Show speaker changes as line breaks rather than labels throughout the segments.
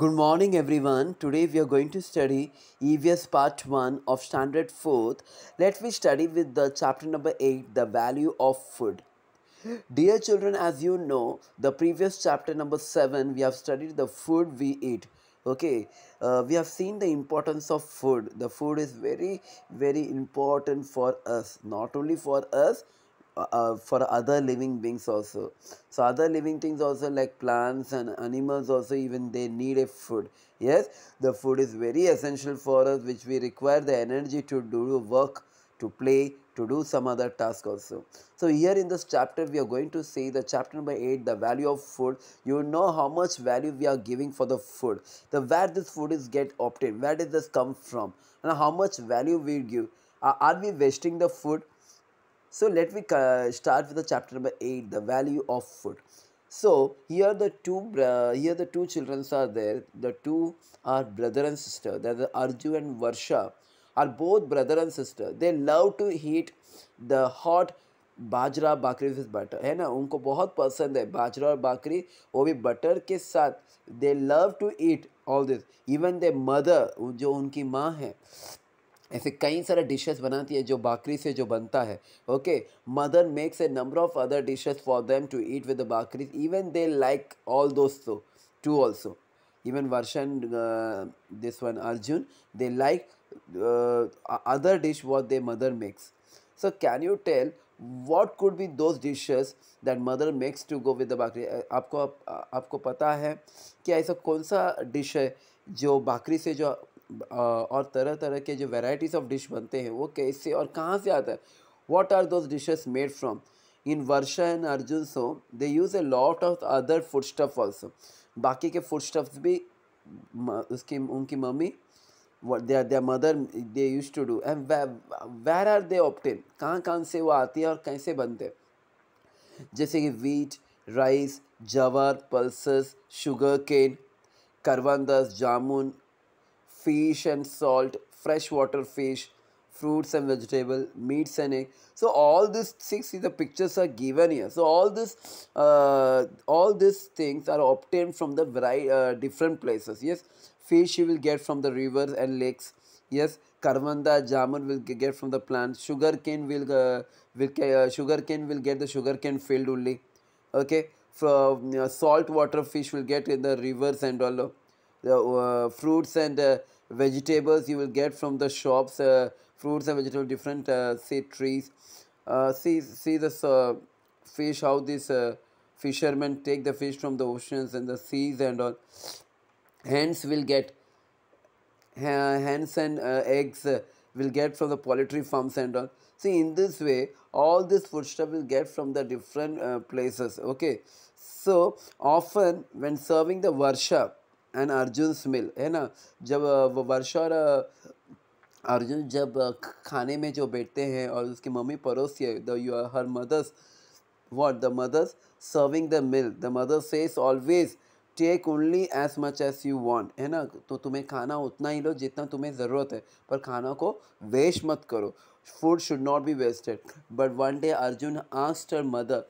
Good morning everyone. Today we are going to study EVS part 1 of standard 4th. Let me study with the chapter number 8 the value of food. Dear children as you know the previous chapter number 7 we have studied the food we eat. Okay, uh, we have seen the importance of food. The food is very very important for us not only for us uh, uh, for other living beings also so other living things also like plants and animals also even they need a food yes the food is very essential for us which we require the energy to do work to play to do some other task also. So here in this chapter we are going to see the chapter number 8 the value of food. You know how much value we are giving for the food. The where this food is get obtained. Where does this come from? And how much value we give. Are, are we wasting the food? So let me uh, start with the chapter number 8, the value of food. So here the two uh, here the two children are there. The two are brother and sister. That is Arju and Varsha are both brother and sister. They love to eat the hot बाजरा बाकरी with butter है ना उनको बहुत पसंद है बाजरा और बाकरी वो भी बटर के साथ they love to eat all this even they mother जो उनकी माँ है ऐसे कई सारे डिशेस बनाती है जो बाकरी से जो बनता है okay mother makes a number of other dishes for them to eat with the bhakri even they like all दोस्तो टू ऑल्सो इवन वर्षन this one Arjun they like other dish what they mother makes so can you tell what could be those dishes that mother makes to go with the bhakri आपको आपको पता है कि ऐसा कौन सा डिश है जो बाकरी से जो और तरह तरह के जो वेराइटीज़ ऑफ डिश बनते हैं वो कैसे और कहाँ से आता है what are those dishes made from in Varsha and Arjun so they use a lot of other food stuff also बाकी के फूड स्टफ्स भी उसकी उनकी mummy they are mother mother they use to do and where are they obtain कहाँ कहाँ से वो आती है और कैसे बनते हैं जैसे कि wheat rice jowar pulse sugarcane करवंदस jamun fish and salt, freshwater fish, fruits and vegetable, meats and eggs. So all these things. the pictures are given here. So all this, uh, all these things are obtained from the variety uh, different places. Yes, fish you will get from the rivers and lakes. Yes, karvanda, jamun will get from the plant. Sugar cane will uh, will uh, sugar cane will get the sugar cane field only. Okay, from uh, salt water fish will get in the rivers and all the uh, fruits and uh, vegetables you will get from the shops uh, fruits and vegetables different seed trees see see this fish how this fishermen take the fish from the oceans and the seas and all hence will get uh, hens and uh, eggs uh, will get from the poultry farms and all see in this way all this food stuff will get from the different places okay so often when serving the worship. And Arjun smile है ना जब वर्षा और अर्जुन जब खाने में जो बैठते हैं और उसकी मम्मी परोसती है the you her mothers what the mothers serving the meal the mother says always take only as much as you want है ना तो तुम्हें खाना उतना ही लो जितना तुम्हें ज़रूरत है पर खाना को वेस्ट मत करो food should not be wasted but one day Arjun आस्टर मदर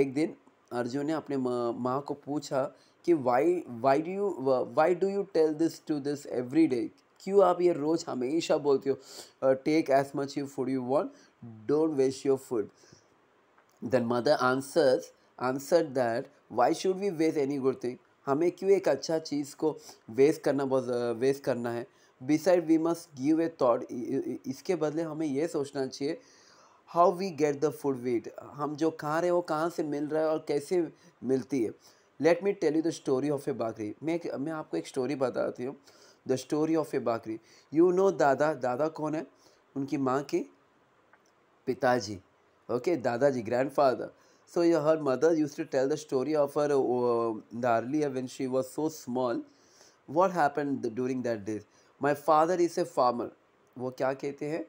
एक दिन अर्जुन ने अपने माँ को पूछा कि why why do you why do you tell this to this every day क्यों आप ये रोज़ हमेशा बोलते हो take as much you food you want don't waste your food then mother answers answer that why should we waste any good thing हमें क्यों एक अच्छा चीज़ को वेस्ट करना बहुत वेस्ट uh, करना है beside we must give a thought इसके बदले हमें ये सोचना चाहिए how we get the food wheat हम जो खा रहे हैं वो कहाँ से मिल रहा है और कैसे मिलती है let me tell you the story of a bhakri मैं मैं आपको एक स्टोरी बताती हूँ द स्टोरी ऑफ ए बाकरी यू नो दादा दादा कौन है उनकी माँ के पिताजी ओके दादाजी ग्रैंड फादर सो ये her mother use to tell the story of her दार्लिया when she was so small what happen during that days my father is a farmer वो क्या कहते हैं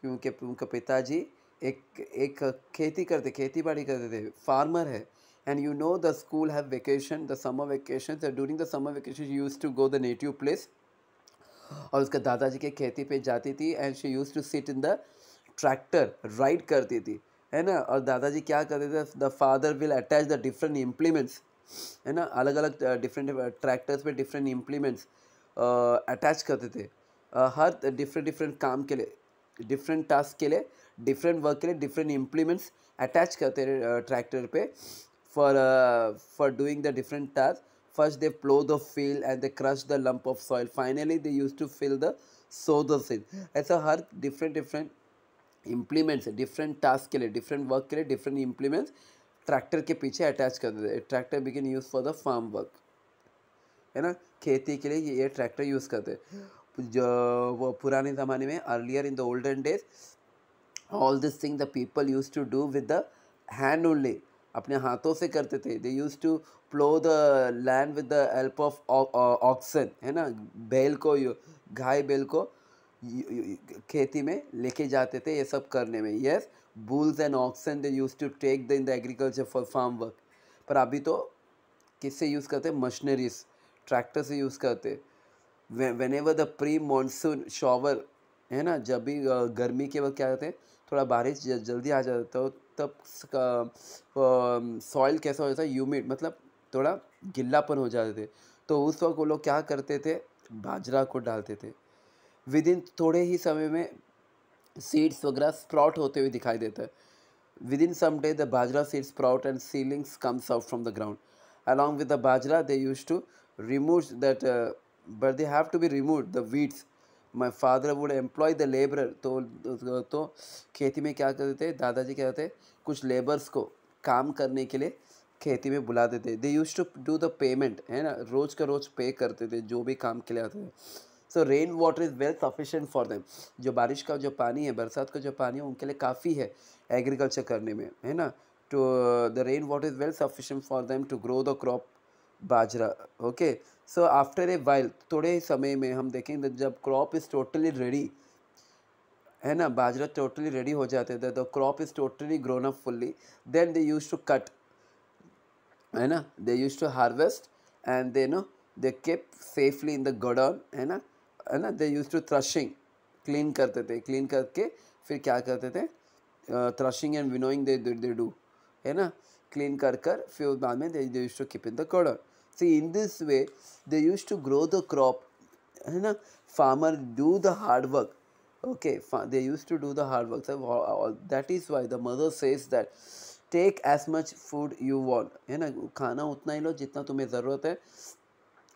क्योंकि उनके पिताजी एक एक खेती करते खेती बाड़ी करते थे फार्मर है and you know the school have vacation the summer vacation so during the summer vacation she used to go the native place और उसका दादाजी के खेती पे जाती थी and she use to sit in the tractor ride करती थी है ना और दादाजी क्या करते थे the father will attach the different implements है ना अलग अलग डिफरेंट ट्रैक्टर्स पे डिफरेंट इम्प्लीमेंट्स अटैच करते थे uh, हर डिफरेंट डिफरेंट काम के लिए डिफरेंट टास्क के लिए डिफरेंट वर्क के लिए डिफरेंट इम्प्लीमेंट्स अटैच करते थे ट्रैक्टर uh, पे for uh, for doing the different tasks first they plow the field and they crush the lump of soil finally they used to fill the sow the seed ऐसा हर different different implements different task के लिए different work के लिए different implements tractor के पीछे attach कर देते tractor we can use for the farm work है ना खेती के लिए ये ट्रैक्टर यूज़ करते जो वो पुराने ज़माने में earlier in the olden days all this thing the people use to do with the hand only अपने हाथों से करते थे they use to plow the land with the help of oxen है ना बैल को गाय बैल को खेती में लेके जाते थे ये सब करने में yes bulls and oxen they use to take the in the agriculture for farm work पर अभी तो किससे यूज़ करते मशीनरीज ट्रैक्टर से यूज़ करते whenever the pre monsoon shower है ना जब भी गर्मी के वक्त क्या करते हैं थोड़ा बारिश जल्दी आ जाता है तो तब सॉइल कैसा हो जाता है यूमिड मतलब थोड़ा गिल्लापन हो जाते थे तो उस वक्त वो लोग क्या करते थे बाजरा को डालते थे विद इन थोड़े ही समय में सीड्स वगैरह स्प्राउट होते हुए दिखाई देता है with in some day the bajra seed sprout and seedlings comes out from the ground along with the bajra they use to remove that but they have to be remove the weeds my father would employ the labourer तो तो खेती में क्या करते थे दादाजी क्या करते कुछ लेबर्स को काम करने के लिए खेती में बुला देते they use to do the payment है ना रोज़ का रोज़ पे करते थे जो भी काम के लिए आते थे so rain water is well sufficient for them जो बारिश का जो पानी है बरसात का जो पानी है उनके लिए काफ़ी है एग्रीकल्चर करने में है ना to the rain water is well sufficient for them to grow the crop bajra okay so after a while थोड़े ही समय में हम देखेंगे जब क्रॉप इज़ टोटली रेडी है ना बाजरा टोटली रेडी हो जाते थे the crop is totally grown up fully then they use to cut है ना they use to harvest and they know they keep safely in the godown है ना है ना they use to threshing clean करते थे क्लीन करके फिर क्या करते थे threshing and winnowing they do है ना क्लीन कर कर फिर बाद में they use to keep in the godown see in this way they used to grow the crop you know farmer do the hard work okay they used to do the hard work so that is why the mother says that take as much food you want you know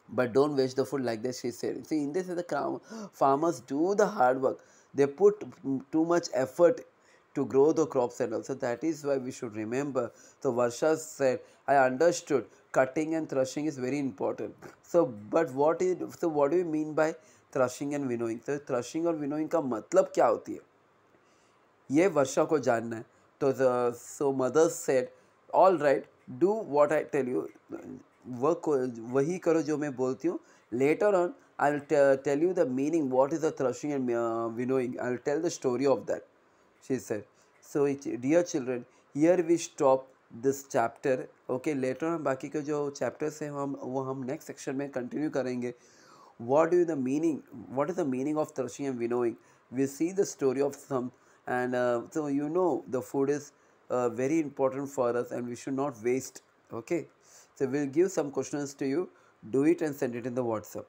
but don't waste the food like this. she said see in this is the crown farmers do the hard work they put too much effort to grow the crops and also that is why we should remember. So Varsha said, I understood cutting and threshing is very important. So but what is so what do you mean by threshing and winnowing? So threshing और winnowing का मतलब क्या होती है Varsha को जानना है So so mother said all right do what I tell you work वही करो जो मैं बोलती हूँ later on i'll tell you the meaning what is the threshing and uh, winnowing i'll tell the story of that she said. So, dear children, here we stop this chapter. Okay, later on, baki ka jo chapters hai, hum, wo hum next section mein continue karenge. the meaning, what is the meaning of thrashing and winnowing? We see the story of some and uh, so you know the food is uh, very important for us and we should not waste. Okay, so we'll give some questions to you. Do it and send it in the WhatsApp.